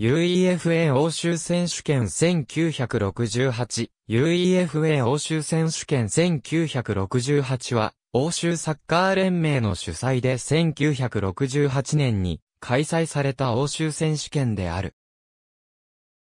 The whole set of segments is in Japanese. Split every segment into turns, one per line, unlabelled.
UEFA 欧州選手権1968、UEFA 欧州選手権1968は、欧州サッカー連盟の主催で1968年に開催された欧州選手権である。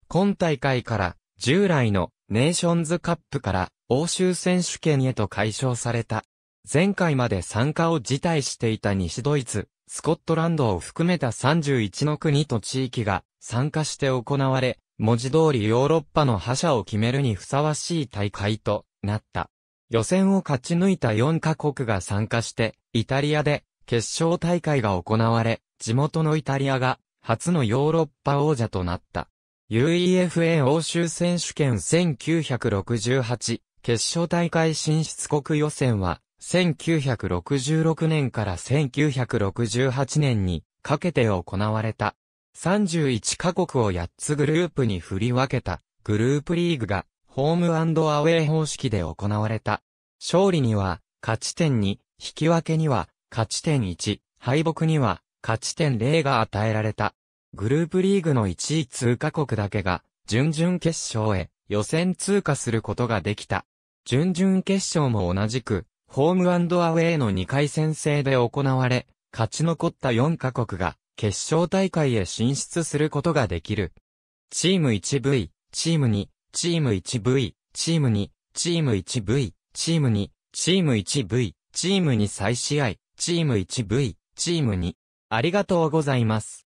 今大会から従来のネーションズカップから欧州選手権へと解消された。前回まで参加を辞退していた西ドイツ、スコットランドを含めた31の国と地域が参加して行われ、文字通りヨーロッパの覇者を決めるにふさわしい大会となった。予選を勝ち抜いた4カ国が参加して、イタリアで決勝大会が行われ、地元のイタリアが初のヨーロッパ王者となった。UEFA 欧州選手権1968決勝大会進出国予選は1966年から1968年にかけて行われた。31カ国を8つグループに振り分けたグループリーグがホームアウェイ方式で行われた。勝利には勝ち点2、引き分けには勝ち点1、敗北には勝ち点0が与えられた。グループリーグの1位通過国だけが準々決勝へ予選通過することができた。準々決勝も同じくホームアウェイの2回戦制で行われ、勝ち残った4カ国が決勝大会へ進出することができる。チーム 1V、チーム2、チーム 1V、チーム2、チーム 1V、チーム2、チーム 1V、チーム2再試合、チーム 1V、チーム2。ありがとうございます。